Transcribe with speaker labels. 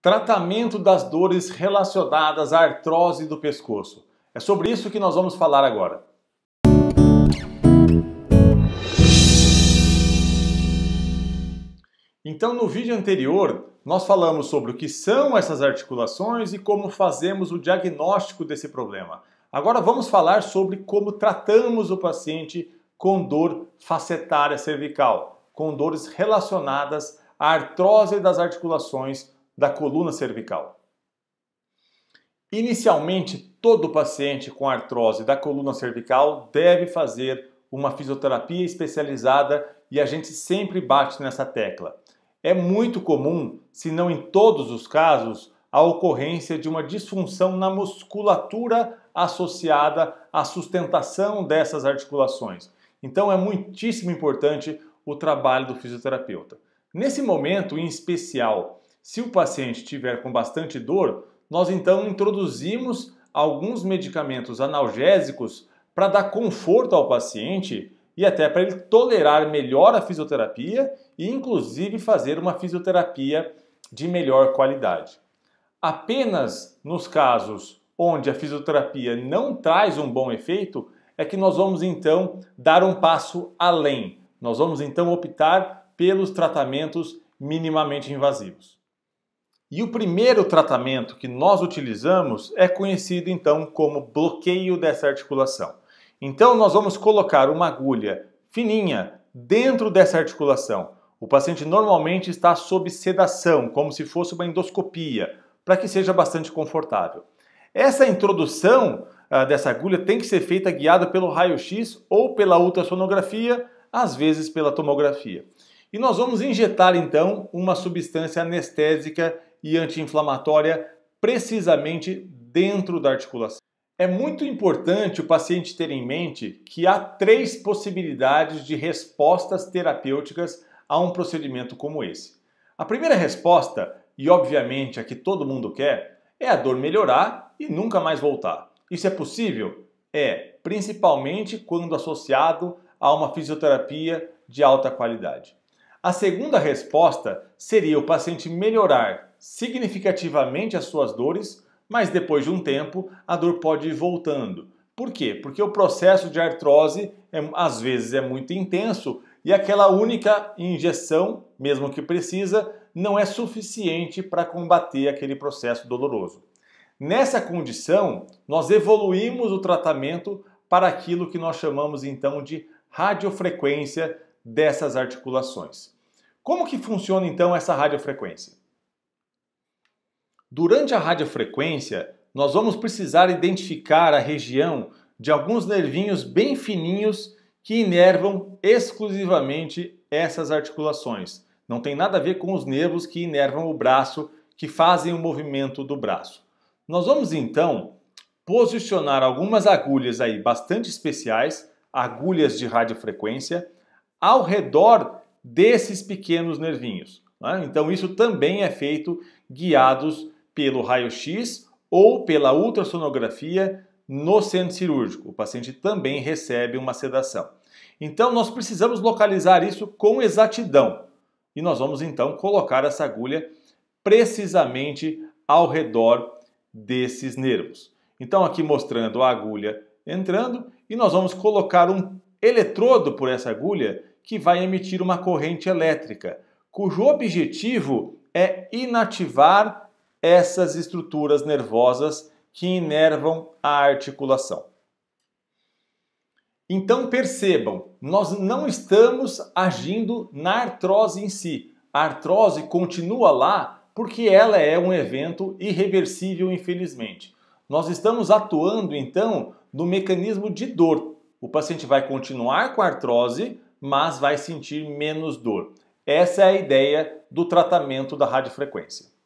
Speaker 1: Tratamento das dores relacionadas à artrose do pescoço. É sobre isso que nós vamos falar agora. Então, no vídeo anterior, nós falamos sobre o que são essas articulações e como fazemos o diagnóstico desse problema. Agora vamos falar sobre como tratamos o paciente com dor facetária cervical, com dores relacionadas à artrose das articulações da coluna cervical. Inicialmente, todo paciente com artrose da coluna cervical deve fazer uma fisioterapia especializada e a gente sempre bate nessa tecla. É muito comum, se não em todos os casos, a ocorrência de uma disfunção na musculatura associada à sustentação dessas articulações. Então é muitíssimo importante o trabalho do fisioterapeuta. Nesse momento em especial, se o paciente tiver com bastante dor, nós então introduzimos alguns medicamentos analgésicos para dar conforto ao paciente e até para ele tolerar melhor a fisioterapia e, inclusive, fazer uma fisioterapia de melhor qualidade. Apenas nos casos onde a fisioterapia não traz um bom efeito é que nós vamos então dar um passo além. Nós vamos então optar pelos tratamentos minimamente invasivos. E o primeiro tratamento que nós utilizamos é conhecido então como bloqueio dessa articulação. Então nós vamos colocar uma agulha fininha dentro dessa articulação. O paciente normalmente está sob sedação, como se fosse uma endoscopia, para que seja bastante confortável. Essa introdução ah, dessa agulha tem que ser feita guiada pelo raio-x ou pela ultrassonografia, às vezes pela tomografia. E nós vamos injetar então uma substância anestésica e anti-inflamatória precisamente dentro da articulação. É muito importante o paciente ter em mente que há três possibilidades de respostas terapêuticas a um procedimento como esse. A primeira resposta, e obviamente a que todo mundo quer, é a dor melhorar e nunca mais voltar. Isso é possível? É, principalmente quando associado a uma fisioterapia de alta qualidade. A segunda resposta seria o paciente melhorar significativamente as suas dores, mas depois de um tempo a dor pode ir voltando. Por quê? Porque o processo de artrose é, às vezes é muito intenso e aquela única injeção, mesmo que precisa, não é suficiente para combater aquele processo doloroso. Nessa condição, nós evoluímos o tratamento para aquilo que nós chamamos então de radiofrequência dessas articulações. Como que funciona então essa radiofrequência? Durante a radiofrequência, nós vamos precisar identificar a região de alguns nervinhos bem fininhos que inervam exclusivamente essas articulações. Não tem nada a ver com os nervos que inervam o braço, que fazem o movimento do braço. Nós vamos então posicionar algumas agulhas aí bastante especiais, agulhas de radiofrequência, ao redor desses pequenos nervinhos. Né? Então, isso também é feito guiados pelo raio-x ou pela ultrassonografia no centro cirúrgico. O paciente também recebe uma sedação. Então, nós precisamos localizar isso com exatidão. E nós vamos então colocar essa agulha precisamente ao redor desses nervos. Então, aqui mostrando a agulha entrando, e nós vamos colocar um eletrodo é por essa agulha que vai emitir uma corrente elétrica, cujo objetivo é inativar essas estruturas nervosas que inervam a articulação. Então percebam, nós não estamos agindo na artrose em si. A artrose continua lá porque ela é um evento irreversível, infelizmente. Nós estamos atuando então no mecanismo de dor, o paciente vai continuar com artrose, mas vai sentir menos dor. Essa é a ideia do tratamento da radiofrequência.